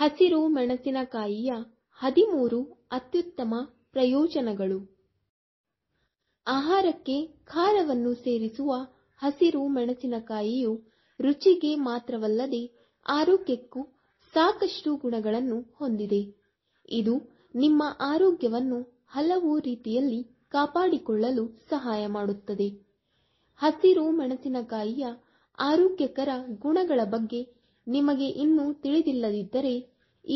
ಹಸಿರು ಮೆಣಸಿನಕಾಯಿಯ ಹದಿಮೂರು ಅತ್ಯುತ್ತಮ ಪ್ರಯೋಜನಗಳು ಆಹಾರಕ್ಕೆ ಖಾರವನ್ನು ಸೇರಿಸುವ ಹಸಿರು ಮೆಣಸಿನಕಾಯಿಯು ರುಚಿಗೆ ಮಾತ್ರವಲ್ಲದೆ ಆರೋಗ್ಯಕ್ಕೂ ಸಾಕಷ್ಟು ಗುಣಗಳನ್ನು ಹೊಂದಿದೆ ಇದು ನಿಮ್ಮ ಆರೋಗ್ಯವನ್ನು ಹಲವು ರೀತಿಯಲ್ಲಿ ಕಾಪಾಡಿಕೊಳ್ಳಲು ಸಹಾಯ ಮಾಡುತ್ತದೆ ಹಸಿರು ಮೆಣಸಿನಕಾಯಿಯ ಆರೋಗ್ಯಕರ ಗುಣಗಳ ಬಗ್ಗೆ ನಿಮಗೆ ಇನ್ನೂ ತಿಳಿದಿಲ್ಲದಿದ್ದರೆ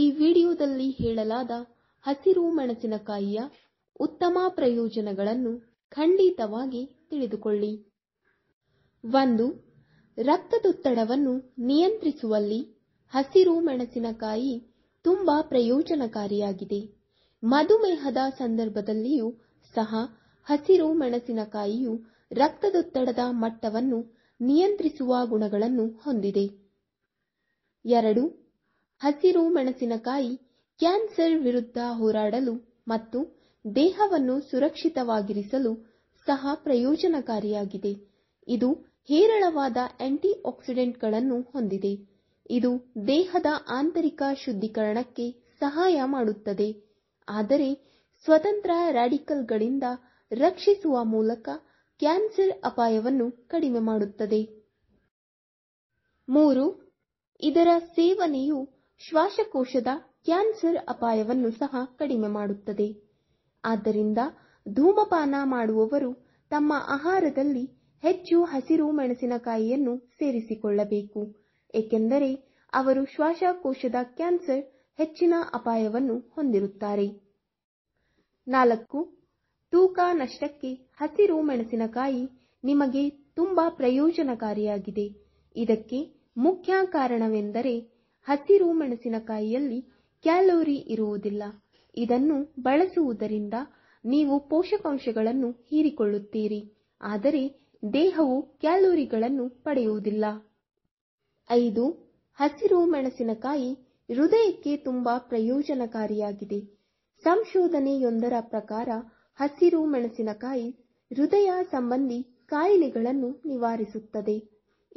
ಈ ವಿಡಿಯೋದಲ್ಲಿ ಹೇಳಲಾದ ಹಸಿರು ಮೆಣಸಿನಕಾಯಿಯ ಉತ್ತಮ ಪ್ರಯೋಜನಗಳನ್ನು ಖಂಡಿತವಾಗಿ ತಿಳಿದುಕೊಳ್ಳಿ ಒಂದು ರಕ್ತದೊತ್ತಡವನ್ನು ನಿಯಂತ್ರಿಸುವಲ್ಲಿ ಹಸಿರು ಮೆಣಸಿನಕಾಯಿ ತುಂಬಾ ಪ್ರಯೋಜನಕಾರಿಯಾಗಿದೆ ಮಧುಮೇಹದ ಸಂದರ್ಭದಲ್ಲಿಯೂ ಸಹ ಹಸಿರು ಮೆಣಸಿನಕಾಯಿಯು ರಕ್ತದೊತ್ತಡದ ಮಟ್ಟವನ್ನು ನಿಯಂತ್ರಿಸುವ ಗುಣಗಳನ್ನು ಹೊಂದಿದೆ ಎರಡು ಹಸಿರು ಮೆಣಸಿನಕಾಯಿ ಕ್ಯಾನ್ಸರ್ ವಿರುದ್ಧ ಹೋರಾಡಲು ಮತ್ತು ದೇಹವನ್ನು ಸುರಕ್ಷಿತವಾಗಿರಿಸಲು ಸಹ ಪ್ರಯೋಜನಕಾರಿಯಾಗಿದೆ ಇದು ಹೇರಳವಾದ ಆಕ್ಸಿಡೆಂಟ್ಗಳನ್ನು ಹೊಂದಿದೆ ಇದು ದೇಹದ ಆಂತರಿಕ ಶುದ್ಧೀಕರಣಕ್ಕೆ ಸಹಾಯ ಮಾಡುತ್ತದೆ ಆದರೆ ಸ್ವತಂತ್ರ ರಾಡಿಕಲ್ಗಳಿಂದ ರಕ್ಷಿಸುವ ಮೂಲಕ ಕ್ಯಾನ್ಸರ್ ಅಪಾಯವನ್ನು ಕಡಿಮೆ ಮಾಡುತ್ತದೆ ಮೂರು ಇದರ ಸೇವನೆಯು ಶ್ವಾಸಕೋಶದ ಕ್ಯಾನ್ಸರ್ ಅಪಾಯವನ್ನು ಸಹ ಕಡಿಮೆ ಮಾಡುತ್ತದೆ ಆದ್ದರಿಂದ ಧೂಮಪಾನ ಮಾಡುವವರು ತಮ್ಮ ಆಹಾರದಲ್ಲಿ ಹೆಚ್ಚು ಹಸಿರು ಮೆಣಸಿನಕಾಯಿಯನ್ನು ಸೇರಿಸಿಕೊಳ್ಳಬೇಕು ಏಕೆಂದರೆ ಅವರು ಶ್ವಾಸಕೋಶದ ಕ್ಯಾನ್ಸರ್ ಹೆಚ್ಚಿನ ಅಪಾಯವನ್ನು ಹೊಂದಿರುತ್ತಾರೆ ನಾಲ್ಕು ತೂಕ ನಷ್ಟಕ್ಕೆ ಹಸಿರು ಮೆಣಸಿನಕಾಯಿ ನಿಮಗೆ ತುಂಬಾ ಪ್ರಯೋಜನಕಾರಿಯಾಗಿದೆ ಇದಕ್ಕೆ ಮುಖ್ಯ ಕಾರಣವೆಂದರೆ ಹಸಿರು ಮೆಣಸಿನಕಾಯಿಯಲ್ಲಿ ಕ್ಯಾಲೋರಿ ಇರುವುದಿಲ್ಲ ಇದನ್ನು ಬಳಸುವುದರಿಂದ ನೀವು ಪೋಷಕಾಂಶಗಳನ್ನು ಹೀರಿಕೊಳ್ಳುತ್ತೀರಿ ಆದರೆ ದೇಹವು ಕ್ಯಾಲೋರಿಗಳನ್ನು ಪಡೆಯುವುದಿಲ್ಲ ಐದು ಹಸಿರು ಮೆಣಸಿನಕಾಯಿ ಹೃದಯಕ್ಕೆ ತುಂಬಾ ಪ್ರಯೋಜನಕಾರಿಯಾಗಿದೆ ಸಂಶೋಧನೆಯೊಂದರ ಪ್ರಕಾರ ಹಸಿರು ಮೆಣಸಿನಕಾಯಿ ಹೃದಯ ಸಂಬಂಧಿ ಕಾಯಿಲೆಗಳನ್ನು ನಿವಾರಿಸುತ್ತದೆ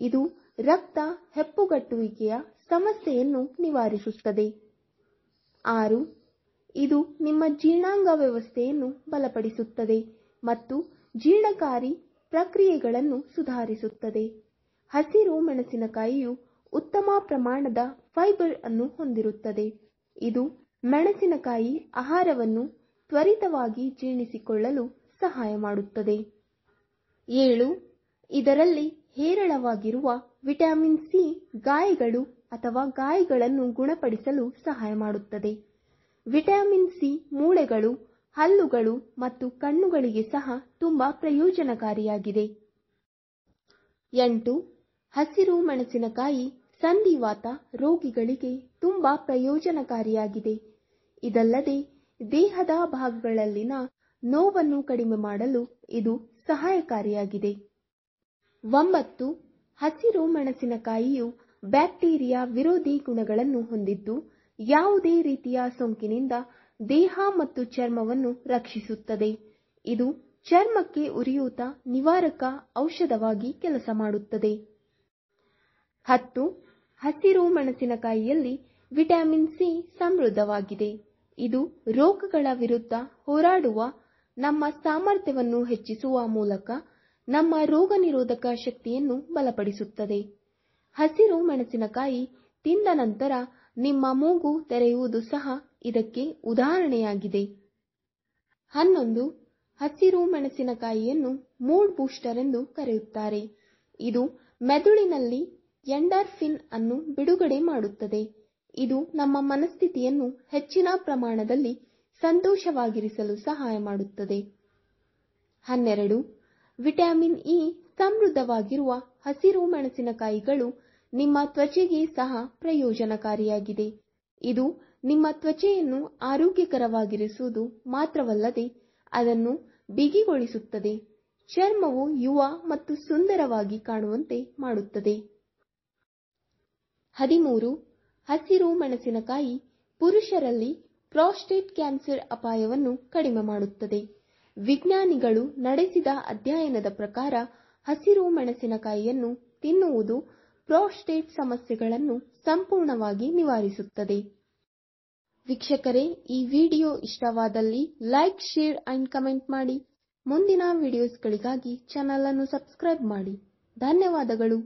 ಇದು ರಕ್ತ ಹೆಪ್ಪುಗಟ್ಟುವಿಕೆಯ ಸಮಸ್ಯೆಯನ್ನು ನಿವಾರಿಸುತ್ತದೆ ಆರು ಇದು ನಿಮ್ಮ ಜೀರ್ಣಾಂಗ ವ್ಯವಸ್ಥೆಯನ್ನು ಬಲಪಡಿಸುತ್ತದೆ ಮತ್ತು ಜೀರ್ಣಕಾರಿ ಪ್ರಕ್ರಿಯೆಗಳನ್ನು ಸುಧಾರಿಸುತ್ತದೆ ಹಸಿರು ಮೆಣಸಿನಕಾಯಿಯು ಉತ್ತಮ ಪ್ರಮಾಣದ ಫೈಬರ್ ಅನ್ನು ಹೊಂದಿರುತ್ತದೆ ಇದು ಮೆಣಸಿನಕಾಯಿ ಆಹಾರವನ್ನು ತ್ವರಿತವಾಗಿ ಜೀರ್ಣಿಸಿಕೊಳ್ಳಲು ಸಹಾಯ ಮಾಡುತ್ತದೆ ಏಳು ಇದರಲ್ಲಿ ಹೇರಳವಾಗಿರುವ ವಿಟಮಿನ್ ಸಿ ಗಾಯಗಳು ಅಥವಾ ಗಾಯಗಳನ್ನು ಗುಣಪಡಿಸಲು ಸಹಾಯ ಮಾಡುತ್ತದೆ ವಿಟಮಿನ್ ಸಿ ಮೂಳೆಗಳು ಹಲ್ಲುಗಳು ಮತ್ತು ಕಣ್ಣುಗಳಿಗೆ ಸಹ ತುಂಬಾ ಪ್ರಯೋಜನಕಾರಿಯಾಗಿದೆ ಎಂಟು ಹಸಿರು ಮೆಣಸಿನಕಾಯಿ ಸಂಧಿವಾತ ರೋಗಿಗಳಿಗೆ ತುಂಬಾ ಪ್ರಯೋಜನಕಾರಿಯಾಗಿದೆ ಇದಲ್ಲದೆ ದೇಹದ ಭಾಗಗಳಲ್ಲಿನ ನೋವನ್ನು ಕಡಿಮೆ ಮಾಡಲು ಇದು ಸಹಾಯಕಾರಿಯಾಗಿದೆ ಒಂಬತ್ತು ಹಸಿರು ಮೆಣಸಿನಕಾಯಿಯು ಬ್ಯಾಕ್ಟೀರಿಯಾ ವಿರೋಧಿ ಗುಣಗಳನ್ನು ಹೊಂದಿದ್ದು ಯಾವುದೇ ರೀತಿಯ ಸೋಂಕಿನಿಂದ ದೇಹ ಮತ್ತು ಚರ್ಮವನ್ನು ರಕ್ಷಿಸುತ್ತದೆ ಇದು ಚರ್ಮಕ್ಕೆ ಉರಿಯೂತ ನಿವಾರಕ ಔಷಧವಾಗಿ ಕೆಲಸ ಮಾಡುತ್ತದೆ ಹತ್ತು ಹಸಿರು ಮೆಣಸಿನಕಾಯಿಯಲ್ಲಿ ವಿಟಮಿನ್ ಸಿ ಸಮೃದ್ಧವಾಗಿದೆ ಇದು ರೋಗಗಳ ವಿರುದ್ಧ ಹೋರಾಡುವ ನಮ್ಮ ಸಾಮರ್ಥ್ಯವನ್ನು ಹೆಚ್ಚಿಸುವ ಮೂಲಕ ನಮ್ಮ ರೋಗನಿರೋಧಕ ಶಕ್ತಿಯನ್ನು ಬಲಪಡಿಸುತ್ತದೆ ಹಸಿರು ಮೆಣಸಿನಕಾಯಿ ತಿಂದ ನಂತರ ನಿಮ್ಮ ಮೂಗು ತೆರೆಯುವುದು ಸಹ ಇದಕ್ಕೆ ಉದಾಹರಣೆಯಾಗಿದೆ ಹನ್ನೊಂದು ಹಸಿರು ಮೆಣಸಿನಕಾಯಿಯನ್ನು ಮೂಡ್ ಬೂಸ್ಟರ್ ಎಂದು ಕರೆಯುತ್ತಾರೆ ಇದು ಮೆದುಳಿನಲ್ಲಿ ಎಂಡಾರ್ಫಿನ್ ಅನ್ನು ಬಿಡುಗಡೆ ಮಾಡುತ್ತದೆ ಇದು ನಮ್ಮ ಮನಸ್ಥಿತಿಯನ್ನು ಹೆಚ್ಚಿನ ಪ್ರಮಾಣದಲ್ಲಿ ಸಂತೋಷವಾಗಿರಿಸಲು ಸಹಾಯ ಮಾಡುತ್ತದೆ ಹನ್ನೆರಡು ವಿಟಮಿನ್ ಇ ಸಮೃದ್ಧವಾಗಿರುವ ಹಸಿರು ಮೆಣಸಿನಕಾಯಿಗಳು ನಿಮ್ಮ ತ್ವಚೆಗೆ ಸಹ ಪ್ರಯೋಜನಕಾರಿಯಾಗಿದೆ ಇದು ನಿಮ್ಮ ತ್ವಚೆಯನ್ನು ಆರೋಗ್ಯಕರವಾಗಿರಿಸುವುದು ಮಾತ್ರವಲ್ಲದೆ ಅದನ್ನು ಬಿಗಿಗೊಳಿಸುತ್ತದೆ ಚರ್ಮವು ಯುವ ಮತ್ತು ಸುಂದರವಾಗಿ ಕಾಣುವಂತೆ ಮಾಡುತ್ತದೆ ಹದಿಮೂರು ಹಸಿರು ಮೆಣಸಿನಕಾಯಿ ಪುರುಷರಲ್ಲಿ ಪ್ರಾಸ್ಟೇಟ್ ಕ್ಯಾನ್ಸರ್ ಅಪಾಯವನ್ನು ಕಡಿಮೆ ಮಾಡುತ್ತದೆ ವಿಜ್ಞಾನಿಗಳು ನಡೆಸಿದ ಅಧ್ಯಯನದ ಪ್ರಕಾರ ಹಸಿರು ಮೆಣಸಿನಕಾಯಿಯನ್ನು ತಿನ್ನುವುದು ಪ್ರೋಸ್ಟೇಟ್ ಸಮಸ್ಯೆಗಳನ್ನು ಸಂಪೂರ್ಣವಾಗಿ ನಿವಾರಿಸುತ್ತದೆ. ವೀಕ್ಷಕರೇ ಈ ವಿಡಿಯೋ ಇಷ್ಟವಾದಲ್ಲಿ ಲೈಕ್ ಶೇರ್ ಅಂಡ್ ಕಮೆಂಟ್ ಮಾಡಿ. ಮುಂದಿನ ವಿಡಿಯೋಸ್ಗಳಿಗಾಗಿ ಚಾನಲ್ ಅನ್ನು ಸಬ್ಸ್ಕ್ರೈಬ್ ಮಾಡಿ. ಧನ್ಯವಾದಗಳು